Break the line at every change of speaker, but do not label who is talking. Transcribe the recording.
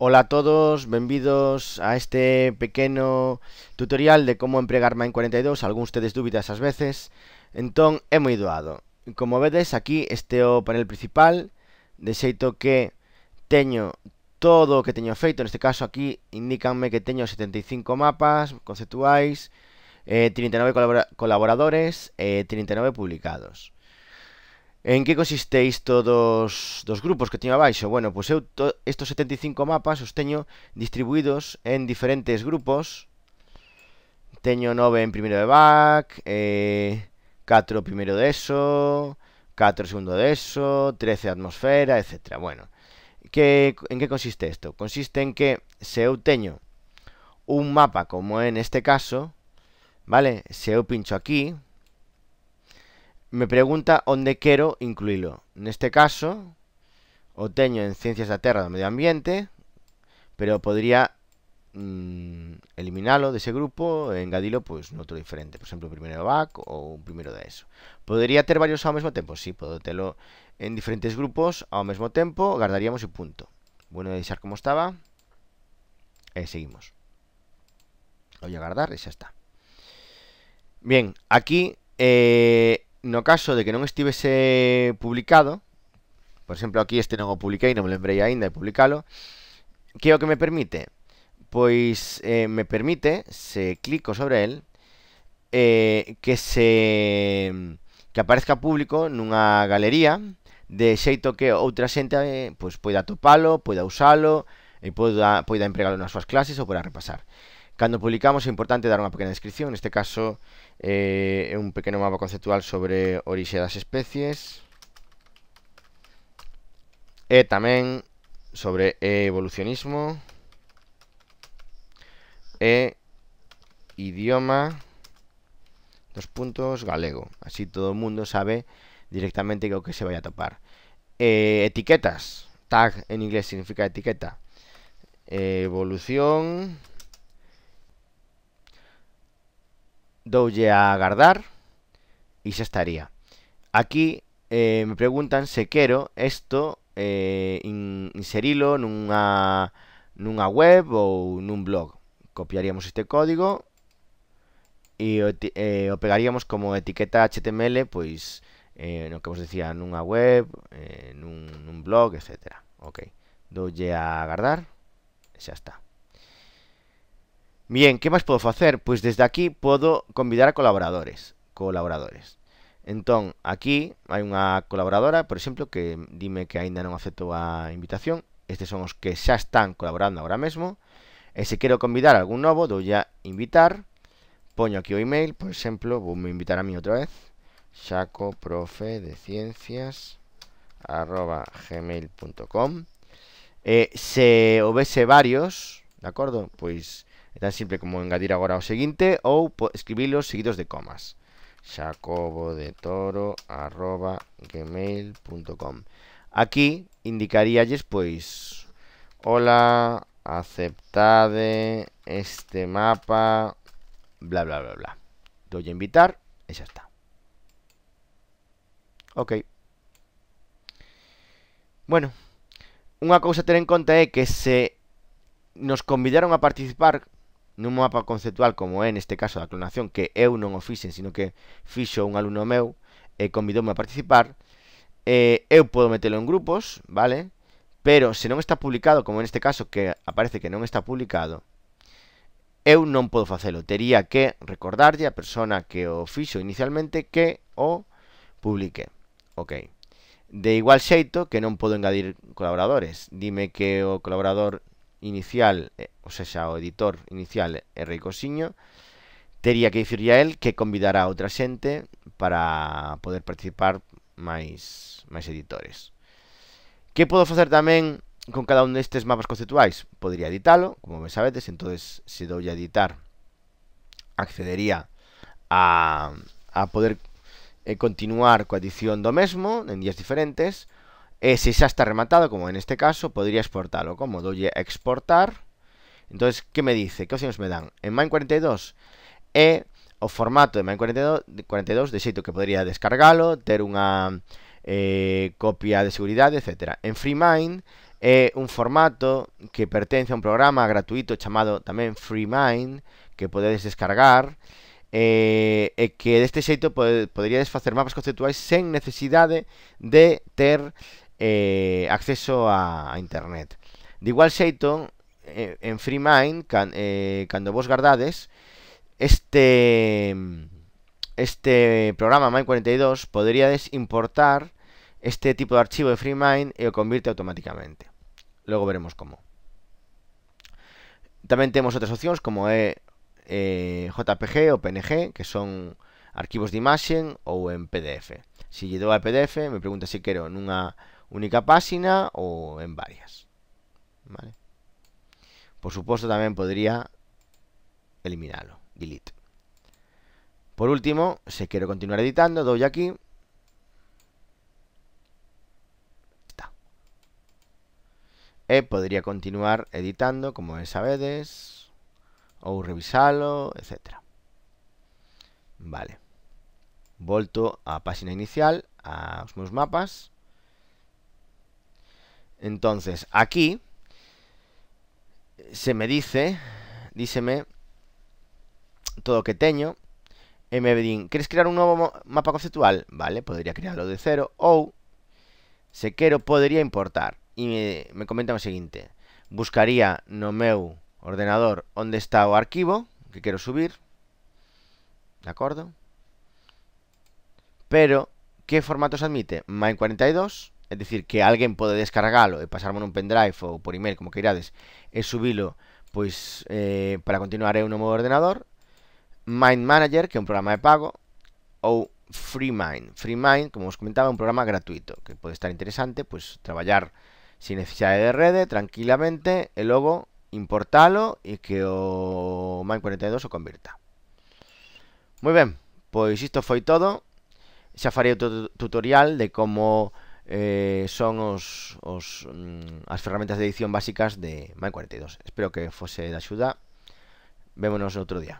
Hola a todos, bienvenidos a este pequeño tutorial de cómo empregar mine 42, algúns ustedes dúbidas esas veces. Entonces, hemos ido. Como vedes, aquí este o panel principal, de que tengo todo lo que teño feito, En este caso aquí indícanme que tengo 75 mapas conceptuais, 39 eh, e colaboradores 39 eh, e publicados. ¿En qué consistéis todos los grupos que teníabais? Bueno, pues estos 75 mapas os teño distribuidos en diferentes grupos. Teño 9 en primero de back, 4 eh, primero de eso, 4 segundo de eso, 13 atmósfera, etc. Bueno, ¿en qué consiste esto? Consiste en que se eu teño un mapa como en este caso, ¿vale? Se eu pincho aquí, me pregunta dónde quiero incluirlo. En este caso, teño en Ciencias la tierra, o Medio Ambiente, pero podría mm, eliminarlo de ese grupo e pues, en otro diferente. Por primero de BAC o un primero de eso. ¿Podría tener varios ao mismo tiempo? Sí, puedo telo en diferentes grupos un mismo tiempo. guardaríamos y punto. Bueno, deixar como estaba. Eh, seguimos. Voy a guardar y ya está. Bien, aquí eh, no caso de que non estivese publicado Por exemplo, aquí este non o publiquei, non me lembrei aínda de publicalo Que é o que me permite? Pois eh, me permite, se clico sobre el eh, Que se que aparezca público nunha galería De xeito que outra xente eh, pois, poida topalo, poida usalo E poida, poida empregalo nas súas clases ou para repasar ...cuando publicamos es importante dar una pequeña descripción, ...en este caso eh, un pequeño mapa conceptual sobre de las especies e también... sobre evolucionismo e idioma dos puntos galego. Así todo el mundo sabe directamente que o se vaya a topar. E etiquetas. Tag en inglés significa etiqueta. evolución. doy a guardar y ya estaría. Aquí eh, me preguntan se quiero esto eh, inserirlo en una web o web un un blog. Copiaríamos este código y eh, o, pegaríamos como etiqueta HTML, pues lo que os decía, en una web, en un blog, etcétera, Ok, doy a y ya e está. Bien, ¿qué más puedo hacer? Pues desde aquí puedo convidar a colaboradores. Colaboradores. Entonces aquí hay una colaboradora, por ejemplo, que dime que ainda no aceptó la invitación. Estos son los que ya están colaborando ahora mismo. E si quiero convidar convidar algún nuevo, doy a invitar. Pongo aquí o email, por ejemplo, voy a invitar a mí otra vez. saco profe de ciencias arroba gmail.com e Se obese varios, de acuerdo? Pues tan simple como engadir ahora o siguiente o escribirlos seguidos de comas. Jacobo de Toro arroba gmail.com Aquí indicaríalles pois pues, Hola, aceptade este mapa bla bla bla bla. Doy a invitar y ya está. Ok. Bueno, una cosa a tener en cuenta es que se nos convidaron a participar nun mapa conceptual como é neste caso da clonación que eu non o fixen, sino que fixo un alumno meu e convidoume a participar, eh, eu podo metelo en grupos, vale? Pero se non está publicado, como neste caso que aparece que non está publicado, eu non podo facelo. Tería que recordarlle a persona que o fixo inicialmente que o publique. Ok. De igual xeito que non podo engadir colaboradores. Dime que o colaborador inicial, eh, o sea, o editor inicial R. Cosiño, tería que decir a él que convidará a otra gente para poder participar más editores. ¿Qué puedo hacer también con cada uno de estos mapas conceptuales? Podría editarlo, como me sabes entonces se doy a editar accedería a, a poder eh, continuar coa edición do mesmo en días diferentes, si ya está rematado, como en este caso, podría exportarlo. Como doy exportar. Entonces, ¿qué me dice? ¿Qué opciones me dan? En MINE42, eh, o formato de MINE42, de sitio que podría descargarlo tener una eh, copia de seguridad, etcétera. En FreeMind, é e, un formato que pertenece a un programa gratuito Llamado también FreeMind que puedes descargar Que eh, e que sitio xeito poderíades mapas conceptuales sin necesidad de tener eh, acceso a, Internet. De igual xeito, eh, en FreeMind, cuando eh, vos guardades, este este programa Mind42 poderíades importar este tipo de archivo de FreeMind y e lo convierte automáticamente. Luego veremos cómo. también tenemos otras opciones como JPG o PNG, que son archivos de imagen o en PDF. si lle dou a PDF, me pregunta si quiero en una única página o en varias. Por supuesto también podría eliminarlo, delete. Por último, si quiero continuar editando, doy aquí. Está. Eh, podría continuar editando, como es a veces, o revisarlo, etcétera. Vale. Volto a página inicial, a los mapas. Entonces, aquí se me dice, díseme, todo que teño, mbedin, ¿quieres crear un nuevo mapa conceptual? Vale, podría crearlo de cero, o se quiero, podría importar. Y me, comenta lo siguiente, buscaría NOMEU ordenador donde está o archivo que quiero subir, de acuerdo? Pero, qué formatos admite? mine 42, es decir, que alguien puede Y pasármelo en un pendrive o por email, como queráis, es subirlo pues eh, para continuar en un nuevo ordenador, Mind Manager, que es un programa de pago, O FreeMind. FreeMind, como os comentaba, es un programa gratuito, que puede estar interesante, pues trabajar sin necesidad de red tranquilamente, El logo Importarlo y que o Mind42 o convierta Muy bien, pues esto fue todo. ha hecho otro tutorial de cómo eh, son os, os, mm, as ferramentas de edición básicas de MAN42. Espero que fose de axuda. Vémonos outro día.